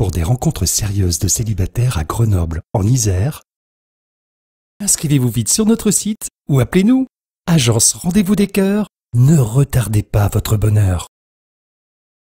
pour des rencontres sérieuses de célibataires à Grenoble, en Isère, inscrivez-vous vite sur notre site ou appelez-nous. Agence Rendez-vous des Cœurs, ne retardez pas votre bonheur.